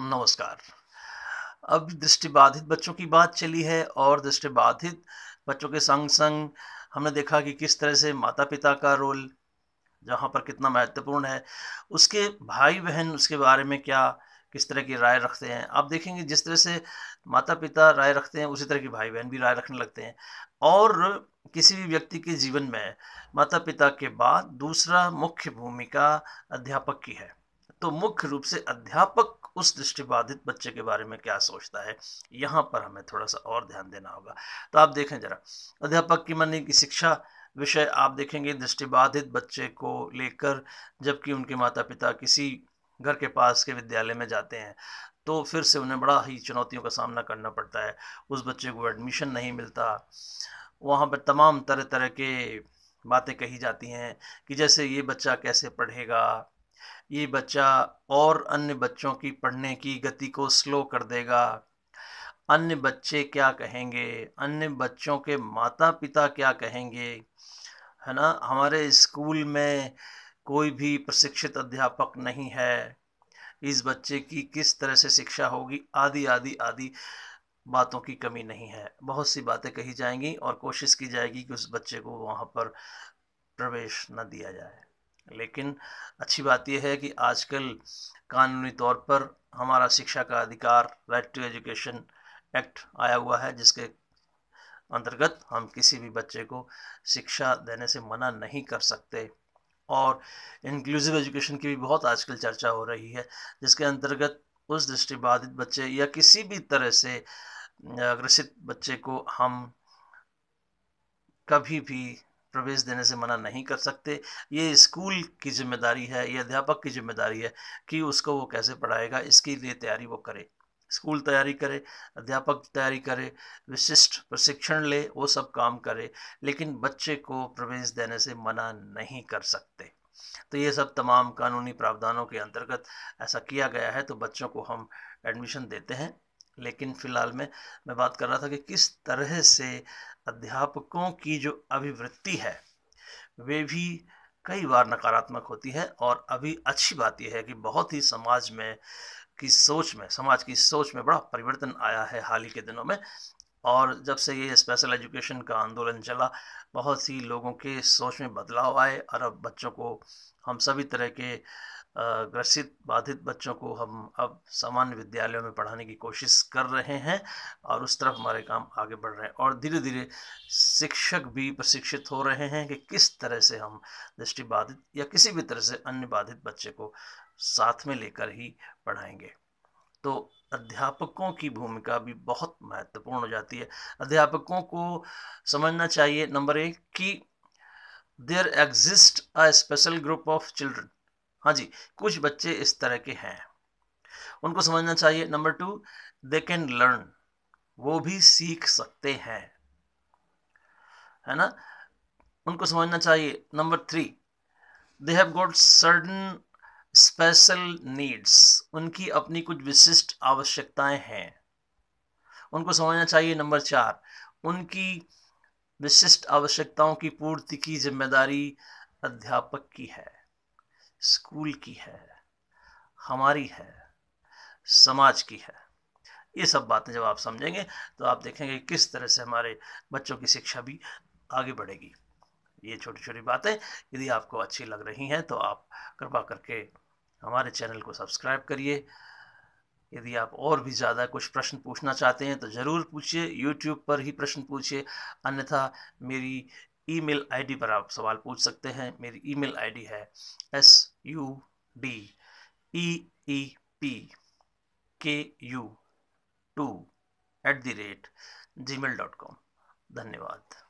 नमस्कार अब दृष्टिबाधित बच्चों की बात चली है और दृष्टिबाधित बच्चों के संग संग हमने देखा कि किस तरह से माता पिता का रोल जहाँ पर कितना महत्वपूर्ण है उसके भाई बहन उसके बारे में क्या किस तरह की राय रखते हैं आप देखेंगे जिस तरह से माता पिता राय रखते हैं उसी तरह की भाई बहन भी राय रखने लगते हैं और किसी भी व्यक्ति के जीवन में माता पिता के बाद दूसरा मुख्य भूमिका अध्यापक की है तो मुख्य रूप से अध्यापक उस दृष्टि बाधित बच्चे के बारे में क्या सोचता है यहाँ पर हमें थोड़ा सा और ध्यान देना होगा तो आप देखें जरा अध्यापक की मन की शिक्षा विषय आप देखेंगे दृष्टिबाधित बच्चे को लेकर जबकि उनके माता पिता किसी घर के पास के विद्यालय में जाते हैं तो फिर से उन्हें बड़ा ही चुनौतियों का सामना करना पड़ता है उस बच्चे को एडमिशन नहीं मिलता वहाँ पर तमाम तरह तरह के बातें कही जाती हैं कि जैसे ये बच्चा कैसे पढ़ेगा ये बच्चा और अन्य बच्चों की पढ़ने की गति को स्लो कर देगा अन्य बच्चे क्या कहेंगे अन्य बच्चों के माता पिता क्या कहेंगे है ना हमारे स्कूल में कोई भी प्रशिक्षित अध्यापक नहीं है इस बच्चे की किस तरह से शिक्षा होगी आदि आदि आदि बातों की कमी नहीं है बहुत सी बातें कही जाएंगी और कोशिश की जाएगी कि उस बच्चे को वहाँ पर प्रवेश न दिया जाए लेकिन अच्छी बात यह है कि आजकल कानूनी तौर पर हमारा शिक्षा का अधिकार राइट टू एजुकेशन एक्ट आया हुआ है जिसके अंतर्गत हम किसी भी बच्चे को शिक्षा देने से मना नहीं कर सकते और इंक्लूसिव एजुकेशन की भी बहुत आजकल चर्चा हो रही है जिसके अंतर्गत उस दृष्टिबाधित बच्चे या किसी भी तरह से ग्रसित बच्चे को हम कभी भी प्रवेश देने से मना नहीं कर सकते ये स्कूल की जिम्मेदारी है ये अध्यापक की जिम्मेदारी है कि उसको वो कैसे पढ़ाएगा इसके लिए तैयारी वो करे स्कूल तैयारी करे अध्यापक तैयारी करे विशिष्ट प्रशिक्षण ले वो सब काम करे लेकिन बच्चे को प्रवेश देने से मना नहीं कर सकते तो ये सब तमाम कानूनी प्रावधानों के अंतर्गत ऐसा किया गया है तो बच्चों को हम एडमिशन देते हैं लेकिन फिलहाल में मैं बात कर रहा था कि किस तरह से अध्यापकों की जो अभिवृत्ति है वे भी कई बार नकारात्मक होती है और अभी अच्छी बात यह है कि बहुत ही समाज में की सोच में समाज की सोच में बड़ा परिवर्तन आया है हाल ही के दिनों में और जब से ये स्पेशल एजुकेशन का आंदोलन चला बहुत सी लोगों के सोच में बदलाव आए और अब बच्चों को हम सभी तरह के ग्रसित बाधित बच्चों को हम अब सामान्य विद्यालयों में पढ़ाने की कोशिश कर रहे हैं और उस तरफ हमारे काम आगे बढ़ रहे हैं और धीरे धीरे शिक्षक भी प्रशिक्षित हो रहे हैं कि किस तरह से हम दृष्टि बाधित या किसी भी तरह से अन्य बाधित बच्चे को साथ में लेकर ही पढ़ाएंगे तो अध्यापकों की भूमिका भी बहुत महत्वपूर्ण हो जाती है अध्यापकों को समझना चाहिए नंबर एक कि there exist a special group of children हाँ जी कुछ बच्चे इस तरह के हैं उनको समझना चाहिए number two they can learn वो भी सीख सकते हैं है ना उनको समझना चाहिए number three they have got certain special needs उनकी अपनी कुछ विशिष्ट आवश्यकताएं हैं उनको समझना चाहिए नंबर चार उनकी विशिष्ट आवश्यकताओं की पूर्ति की जिम्मेदारी अध्यापक की है स्कूल की है हमारी है समाज की है ये सब बातें जब आप समझेंगे तो आप देखेंगे किस तरह से हमारे बच्चों की शिक्षा भी आगे बढ़ेगी ये छोटी छोटी बातें यदि आपको अच्छी लग रही हैं तो आप कृपा करके हमारे चैनल को सब्सक्राइब करिए यदि आप और भी ज़्यादा कुछ प्रश्न पूछना चाहते हैं तो ज़रूर पूछिए यूट्यूब पर ही प्रश्न पूछिए अन्यथा मेरी ईमेल आईडी पर आप सवाल पूछ सकते हैं मेरी ईमेल आईडी है S U D E E P K U two at the rate gmail dot com धन्यवाद